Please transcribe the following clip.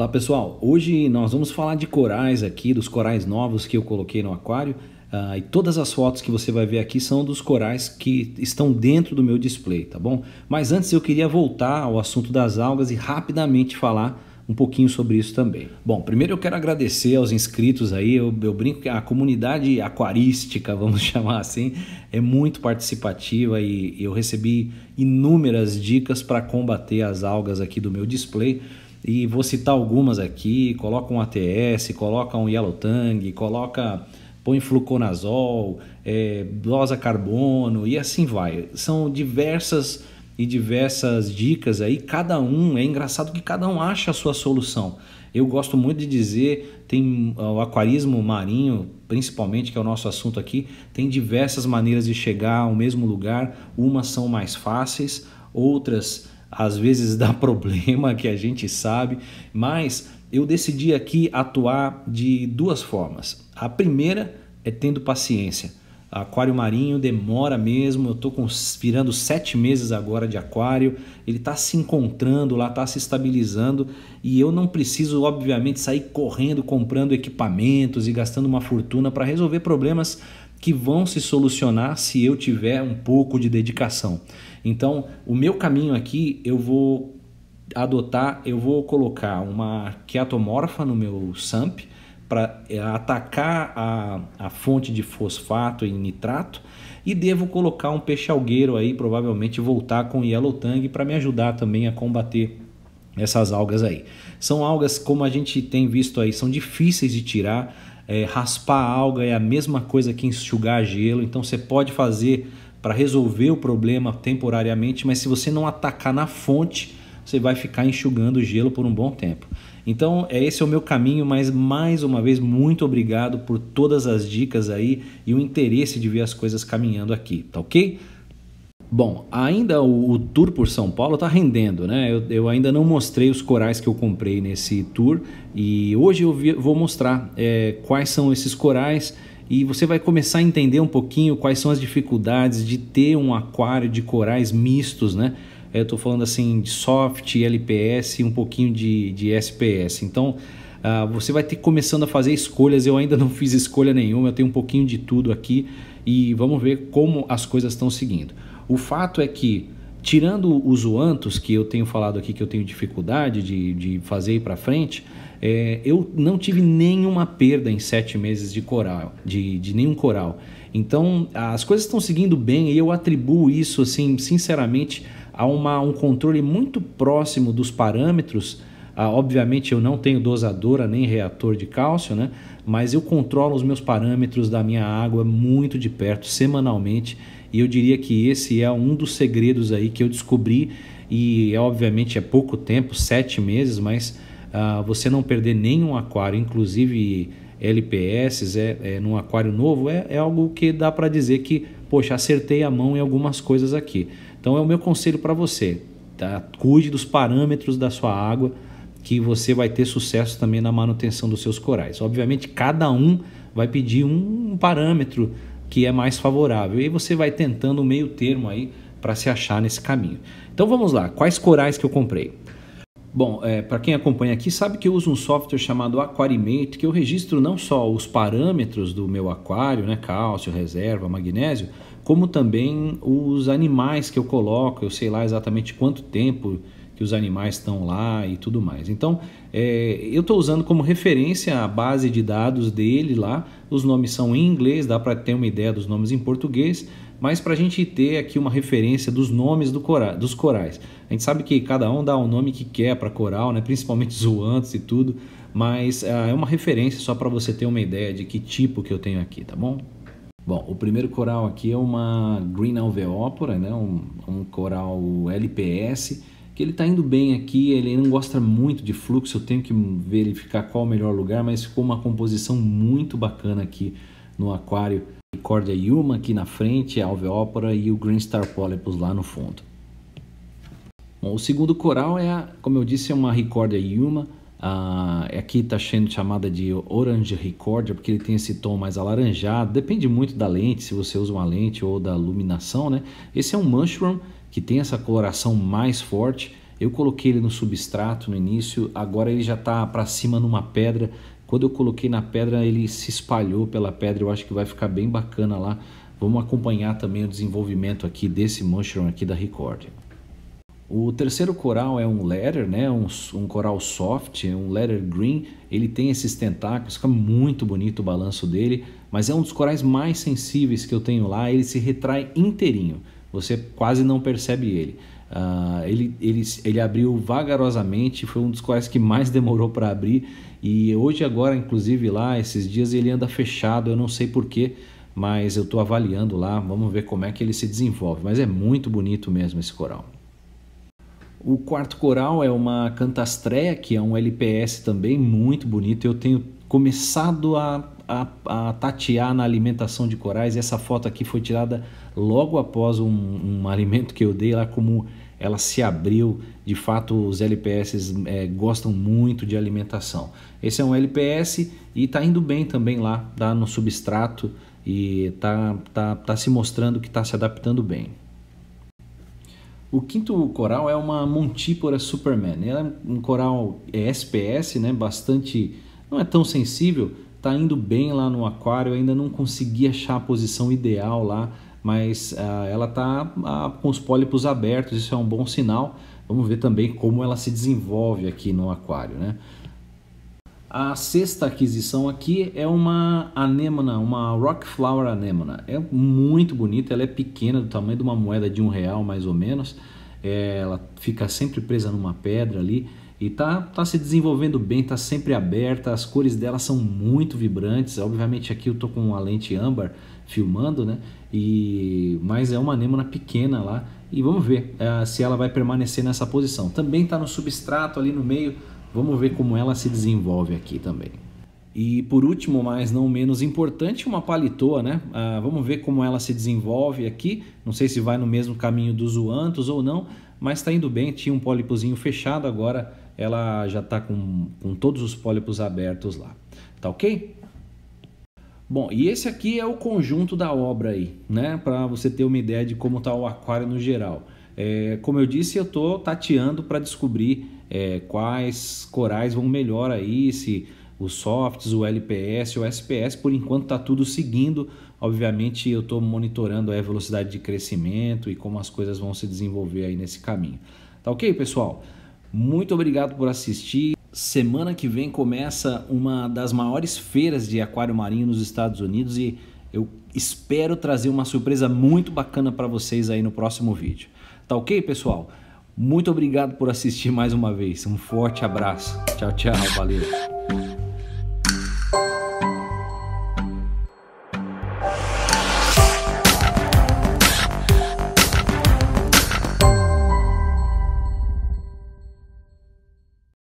Olá pessoal, hoje nós vamos falar de corais aqui, dos corais novos que eu coloquei no aquário uh, e todas as fotos que você vai ver aqui são dos corais que estão dentro do meu display, tá bom? Mas antes eu queria voltar ao assunto das algas e rapidamente falar um pouquinho sobre isso também. Bom, primeiro eu quero agradecer aos inscritos aí, eu, eu, brinco que a comunidade aquarística, vamos chamar assim, é muito participativa e eu recebi inúmeras dicas para combater as algas aqui do meu display e vou citar algumas aqui, coloca um ATS, coloca um Yellow Tang, coloca, põe fluconazol, é, dosa carbono e assim vai. São diversas e diversas dicas aí, cada um, é engraçado que cada um acha a sua solução. Eu gosto muito de dizer, tem ah, o aquarismo marinho, principalmente, que é o nosso assunto aqui, tem diversas maneiras de chegar ao mesmo lugar, umas são mais fáceis, outras às vezes dá problema, que a gente sabe, mas eu decidi aqui atuar de duas formas. A primeira é tendo paciência. Aquário marinho demora mesmo, eu estou virando sete meses agora de aquário, ele está se encontrando lá, está se estabilizando e eu não preciso, obviamente, sair correndo comprando equipamentos e gastando uma fortuna para resolver problemas que vão se solucionar se eu tiver um pouco de dedicação. Então, o meu caminho aqui, eu vou adotar, eu vou colocar uma quiatomorfa no meu SAMP para é, atacar a, a fonte de fosfato e nitrato e devo colocar um peixalgueiro aí, provavelmente voltar com yellow tang para me ajudar também a combater essas algas aí. São algas, como a gente tem visto aí, são difíceis de tirar, é, raspar a alga é a mesma coisa que enxugar gelo, então você pode fazer para resolver o problema temporariamente, mas se você não atacar na fonte, você vai ficar enxugando gelo por um bom tempo. Então, é esse é o meu caminho, mas mais uma vez muito obrigado por todas as dicas aí e o interesse de ver as coisas caminhando aqui, tá OK? Bom, ainda o, o, tour por São Paulo está rendendo, né? Eu, eu, ainda não mostrei os corais que eu comprei nesse tour e hoje eu vi, vou mostrar é, quais são esses corais e você vai começar a entender um pouquinho quais são as dificuldades de ter um aquário de corais mistos, né? Eu estou falando assim de soft, LPS e um pouquinho de, de SPS. Então ah, você vai ter começando a fazer escolhas. Eu ainda não fiz escolha nenhuma, eu tenho um pouquinho de tudo aqui e vamos ver como as coisas estão seguindo. O fato é que, tirando os uantos, que eu tenho falado aqui que eu tenho dificuldade de, de fazer ir para frente, é, eu não tive nenhuma perda em sete meses de coral, de, de nenhum coral. Então, as coisas estão seguindo bem e eu atribuo isso, assim, sinceramente, a uma, um controle muito próximo dos parâmetros. Ah, obviamente, eu não tenho dosadora nem reator de cálcio, né? Mas eu controlo os meus parâmetros da minha água muito de perto, semanalmente e eu diria que esse é um dos segredos aí que eu descobri e é, obviamente é pouco tempo, sete meses, mas uh, você não perder nenhum aquário, inclusive LPS, é, é num aquário novo, é, é algo que dá para dizer que, poxa, acertei a mão em algumas coisas aqui. Então é o meu conselho para você, tá? cuide dos parâmetros da sua água, que você vai ter sucesso também na manutenção dos seus corais. Obviamente, cada um vai pedir um parâmetro que é mais favorável. E aí você vai tentando um meio termo aí para se achar nesse caminho. Então vamos lá, quais corais que eu comprei? Bom, é, para quem acompanha aqui sabe que eu uso um software chamado Aquarimate, que eu registro não só os parâmetros do meu aquário, né, cálcio, reserva, magnésio, como também os animais que eu coloco, eu sei lá exatamente quanto tempo que os animais estão lá e tudo mais. Então, é, eu estou usando como referência a base de dados dele lá. Os nomes são em inglês, dá para ter uma ideia dos nomes em português, mas para a gente ter aqui uma referência dos nomes do cora dos corais. A gente sabe que cada um dá o um nome que quer para coral, né? principalmente zoantes e tudo, mas ah, é uma referência só para você ter uma ideia de que tipo que eu tenho aqui, tá bom? Bom, o primeiro coral aqui é uma Green Alveópora, né? um, um coral LPS, que ele está indo bem aqui, ele não gosta muito de fluxo, eu tenho que verificar qual o melhor lugar, mas ficou uma composição muito bacana aqui no aquário. Cordia Yuma aqui na frente, a alveópora e o Green Star Polypus lá no fundo. Bom, o segundo coral é, a, como eu disse, é uma Ricordia Yuma. Ah, aqui está sendo chamada de Orange Ricordia porque ele tem esse tom mais alaranjado. Depende muito da lente, se você usa uma lente ou da iluminação, né? Esse é um mushroom que tem essa coloração mais forte. Eu coloquei ele no substrato no início, agora ele já está para cima numa pedra. Quando eu coloquei na pedra, ele se espalhou pela pedra. Eu acho que vai ficar bem bacana lá. Vamos acompanhar também o desenvolvimento aqui desse mushroom aqui da Record. O terceiro coral é um letter, né? um, um coral soft, um letter green. Ele tem esses tentáculos, fica muito bonito o balanço dele, mas é um dos corais mais sensíveis que eu tenho lá. Ele se retrai inteirinho. Você quase não percebe ele. Uh, ele, ele, ele abriu vagarosamente, foi um dos corais que mais demorou para abrir. E hoje, agora, inclusive lá, esses dias ele anda fechado, eu não sei porquê, mas eu estou avaliando lá, vamos ver como é que ele se desenvolve. Mas é muito bonito mesmo esse coral. O quarto coral é uma cantastreia, que é um LPS também muito bonito. Eu tenho começado a a, a tatear na alimentação de corais. Essa foto aqui foi tirada logo após um, um alimento que eu dei lá, como ela se abriu. De fato, os LPS é, gostam muito de alimentação. Esse é um LPS e está indo bem também lá, tá no substrato e está tá, tá se mostrando que está se adaptando bem. O quinto coral é uma Montípora Superman. Ela é um coral SPS, é né? bastante. não é tão sensível, tá indo bem lá no aquário, ainda não consegui achar a posição ideal lá, mas ah, ela tá ah, com os pólipos abertos, isso é um bom sinal. Vamos ver também como ela se desenvolve aqui no aquário, né? A sexta aquisição aqui é uma anêmona, uma rock flower anêmona. É muito bonita, ela é pequena, do tamanho de uma moeda de um real mais ou menos. É, ela fica sempre presa numa pedra ali e tá, tá se desenvolvendo bem, tá sempre aberta, as cores dela são muito vibrantes. Obviamente aqui eu tô com a lente âmbar filmando, né? E mas é uma anêmona pequena lá e vamos ver uh, se ela vai permanecer nessa posição. Também tá no substrato ali no meio. Vamos ver como ela se desenvolve aqui também. E por último, mas não menos importante, uma palitoa, né? Uh, vamos ver como ela se desenvolve aqui. Não sei se vai no mesmo caminho dos uantos ou não, mas está indo bem. Tinha um pólipozinho fechado agora ela já está com, com todos os pólipos abertos lá. Tá ok? Bom, e esse aqui é o conjunto da obra aí, né? Para você ter uma ideia de como está o aquário no geral. É, como eu disse, eu estou tateando para descobrir é, quais corais vão melhor aí, se os softs, o LPS, o SPS, por enquanto está tudo seguindo. Obviamente, eu estou monitorando a velocidade de crescimento e como as coisas vão se desenvolver aí nesse caminho. Tá ok, pessoal? Muito obrigado por assistir. Semana que vem começa uma das maiores feiras de aquário marinho nos Estados Unidos e eu espero trazer uma surpresa muito bacana para vocês aí no próximo vídeo. Tá ok, pessoal? Muito obrigado por assistir mais uma vez. Um forte abraço. Tchau, tchau. Valeu.